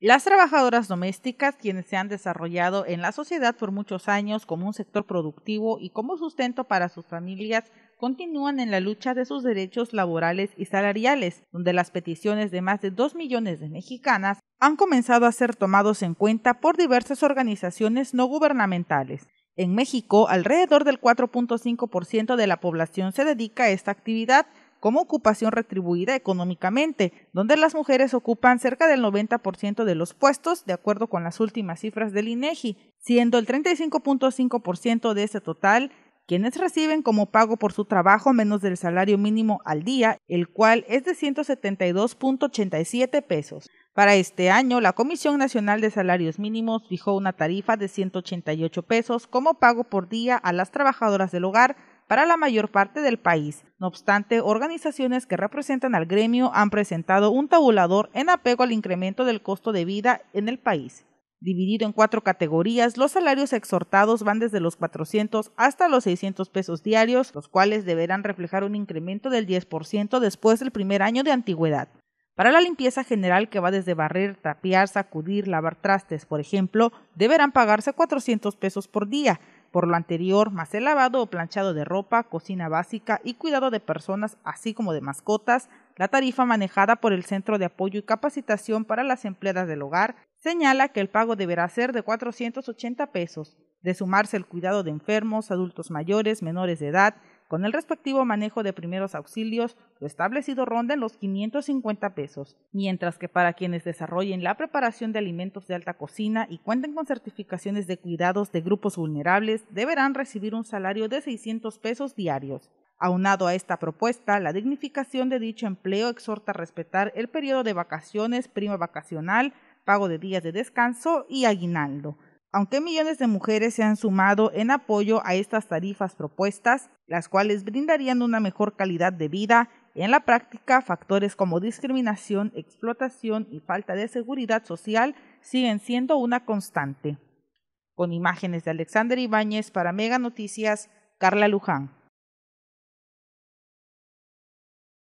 Las trabajadoras domésticas, quienes se han desarrollado en la sociedad por muchos años como un sector productivo y como sustento para sus familias, continúan en la lucha de sus derechos laborales y salariales, donde las peticiones de más de dos millones de mexicanas han comenzado a ser tomados en cuenta por diversas organizaciones no gubernamentales. En México, alrededor del 4.5% de la población se dedica a esta actividad, como ocupación retribuida económicamente, donde las mujeres ocupan cerca del 90% de los puestos, de acuerdo con las últimas cifras del INEGI, e siendo el 35.5% de ese total quienes reciben como pago por su trabajo menos del salario mínimo al día, el cual es de 172.87 pesos. Para este año, la Comisión Nacional de Salarios Mínimos fijó una tarifa de 188 pesos como pago por día a las trabajadoras del hogar para la mayor parte del país. No obstante, organizaciones que representan al gremio han presentado un tabulador en apego al incremento del costo de vida en el país. Dividido en cuatro categorías, los salarios exhortados van desde los 400 hasta los 600 pesos diarios, los cuales deberán reflejar un incremento del 10% después del primer año de antigüedad. Para la limpieza general, que va desde barrer, tapiar, sacudir, lavar trastes, por ejemplo, deberán pagarse 400 pesos por día, por lo anterior, más el lavado o planchado de ropa, cocina básica y cuidado de personas, así como de mascotas, la tarifa manejada por el Centro de Apoyo y Capacitación para las Empleadas del Hogar señala que el pago deberá ser de 480 pesos, de sumarse el cuidado de enfermos, adultos mayores, menores de edad, con el respectivo manejo de primeros auxilios, lo establecido ronda en los 550 pesos, mientras que para quienes desarrollen la preparación de alimentos de alta cocina y cuenten con certificaciones de cuidados de grupos vulnerables, deberán recibir un salario de 600 pesos diarios. Aunado a esta propuesta, la dignificación de dicho empleo exhorta a respetar el periodo de vacaciones, prima vacacional, pago de días de descanso y aguinaldo. Aunque millones de mujeres se han sumado en apoyo a estas tarifas propuestas, las cuales brindarían una mejor calidad de vida, en la práctica factores como discriminación, explotación y falta de seguridad social siguen siendo una constante. Con imágenes de Alexander Ibáñez para Mega Noticias, Carla Luján.